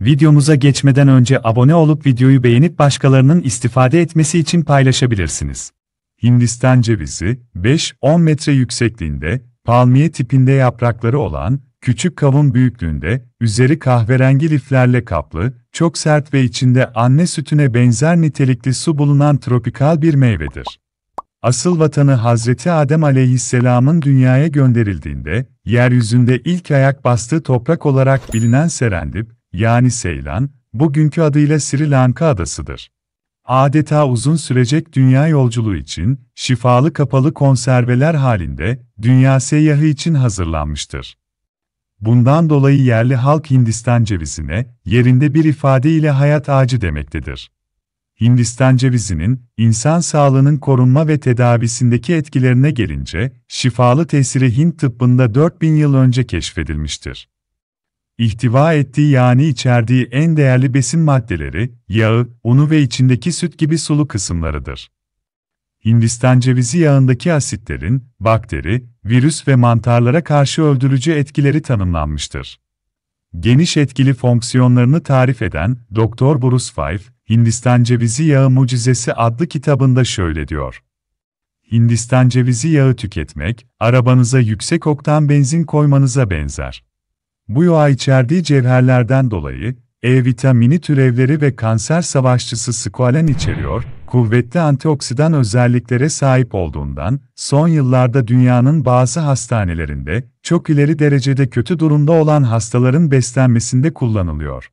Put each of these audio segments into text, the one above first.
Videomuza geçmeden önce abone olup videoyu beğenip başkalarının istifade etmesi için paylaşabilirsiniz. Hindistan cevizi, 5-10 metre yüksekliğinde, palmiye tipinde yaprakları olan, küçük kavun büyüklüğünde, üzeri kahverengi liflerle kaplı, çok sert ve içinde anne sütüne benzer nitelikli su bulunan tropikal bir meyvedir. Asıl vatanı Hazreti Adem aleyhisselamın dünyaya gönderildiğinde, yeryüzünde ilk ayak bastığı toprak olarak bilinen Serendip, yani Seylan, bugünkü adıyla Sri Lanka adasıdır. Adeta uzun sürecek dünya yolculuğu için şifalı kapalı konserveler halinde dünya seyyahı için hazırlanmıştır. Bundan dolayı yerli halk Hindistan cevizine yerinde bir ifade ile hayat ağacı demektedir. Hindistan cevizinin insan sağlığının korunma ve tedavisindeki etkilerine gelince şifalı tesiri Hint tıbbında 4000 yıl önce keşfedilmiştir ihtiva ettiği yani içerdiği en değerli besin maddeleri, yağı, unu ve içindeki süt gibi sulu kısımlarıdır. Hindistan cevizi yağındaki asitlerin, bakteri, virüs ve mantarlara karşı öldürücü etkileri tanımlanmıştır. Geniş etkili fonksiyonlarını tarif eden Dr. Bruce Fife, Hindistan cevizi yağı mucizesi adlı kitabında şöyle diyor. Hindistan cevizi yağı tüketmek, arabanıza yüksek oktan benzin koymanıza benzer. Bu yağ içerdiği cevherlerden dolayı E vitamini türevleri ve kanser savaşçısı skoalen içeriyor, kuvvetli antioksidan özelliklere sahip olduğundan, son yıllarda dünyanın bazı hastanelerinde, çok ileri derecede kötü durumda olan hastaların beslenmesinde kullanılıyor.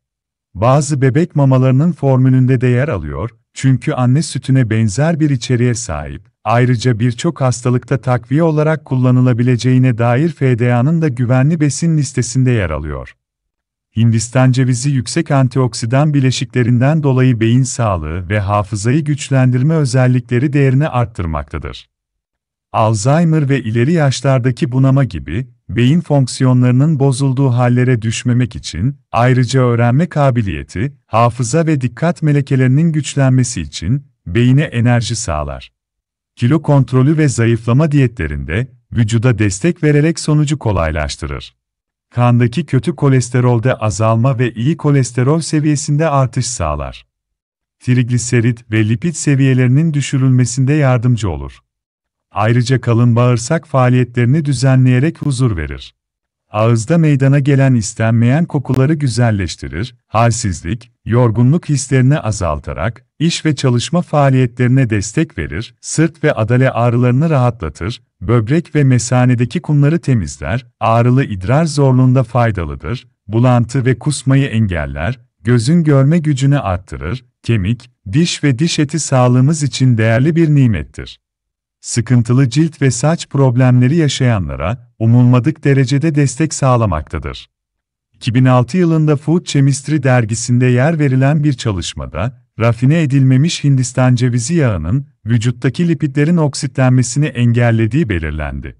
Bazı bebek mamalarının formülünde de yer alıyor, çünkü anne sütüne benzer bir içeriğe sahip, ayrıca birçok hastalıkta takviye olarak kullanılabileceğine dair FDA'nın da güvenli besin listesinde yer alıyor. Hindistan cevizi yüksek antioksidan bileşiklerinden dolayı beyin sağlığı ve hafızayı güçlendirme özellikleri değerini arttırmaktadır. Alzheimer ve ileri yaşlardaki bunama gibi beyin fonksiyonlarının bozulduğu hallere düşmemek için ayrıca öğrenme kabiliyeti, hafıza ve dikkat melekelerinin güçlenmesi için beyine enerji sağlar kilo kontrolü ve zayıflama diyetlerinde vücuda destek vererek sonucu kolaylaştırır. Kandaki kötü kolesterolde azalma ve iyi kolesterol seviyesinde artış sağlar. Trigliserit ve lipid seviyelerinin düşürülmesinde yardımcı olur. Ayrıca kalın bağırsak faaliyetlerini düzenleyerek huzur verir. Ağızda meydana gelen istenmeyen kokuları güzelleştirir, halsizlik, yorgunluk hislerini azaltarak, iş ve çalışma faaliyetlerine destek verir, sırt ve adale ağrılarını rahatlatır, böbrek ve mesanedeki kumları temizler, ağrılı idrar zorluğunda faydalıdır, bulantı ve kusmayı engeller, gözün görme gücünü arttırır, kemik, diş ve diş eti sağlığımız için değerli bir nimettir sıkıntılı cilt ve saç problemleri yaşayanlara umulmadık derecede destek sağlamaktadır. 2006 yılında Food Chemistry dergisinde yer verilen bir çalışmada, rafine edilmemiş Hindistan cevizi yağının vücuttaki lipidlerin oksitlenmesini engellediği belirlendi.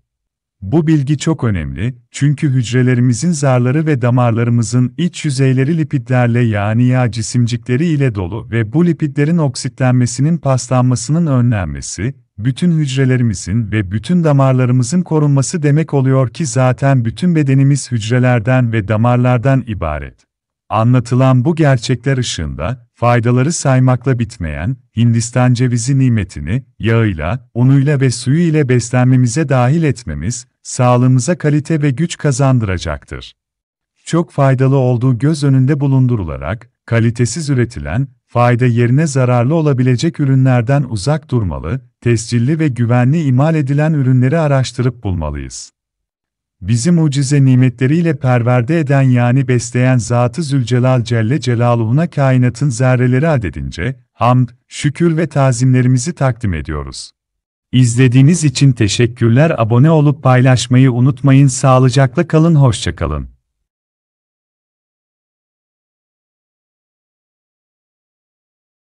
Bu bilgi çok önemli çünkü hücrelerimizin zarları ve damarlarımızın iç yüzeyleri lipidlerle yani yağ cisimcikleri ile dolu ve bu lipidlerin oksitlenmesinin paslanmasının önlenmesi, bütün hücrelerimizin ve bütün damarlarımızın korunması demek oluyor ki zaten bütün bedenimiz hücrelerden ve damarlardan ibaret. Anlatılan bu gerçekler ışığında, faydaları saymakla bitmeyen, Hindistan cevizi nimetini, yağıyla, unuyla ve suyu ile beslenmemize dahil etmemiz, sağlığımıza kalite ve güç kazandıracaktır. Çok faydalı olduğu göz önünde bulundurularak, kalitesiz üretilen, fayda yerine zararlı olabilecek ürünlerden uzak durmalı, tescilli ve güvenli imal edilen ürünleri araştırıp bulmalıyız. Bizi mucize nimetleriyle perverde eden yani besleyen Zat-ı Zülcelal Celle Celaluhu'na kainatın zerreleri adedince, hamd, şükür ve tazimlerimizi takdim ediyoruz. İzlediğiniz için teşekkürler abone olup paylaşmayı unutmayın sağlıcakla kalın hoşçakalın.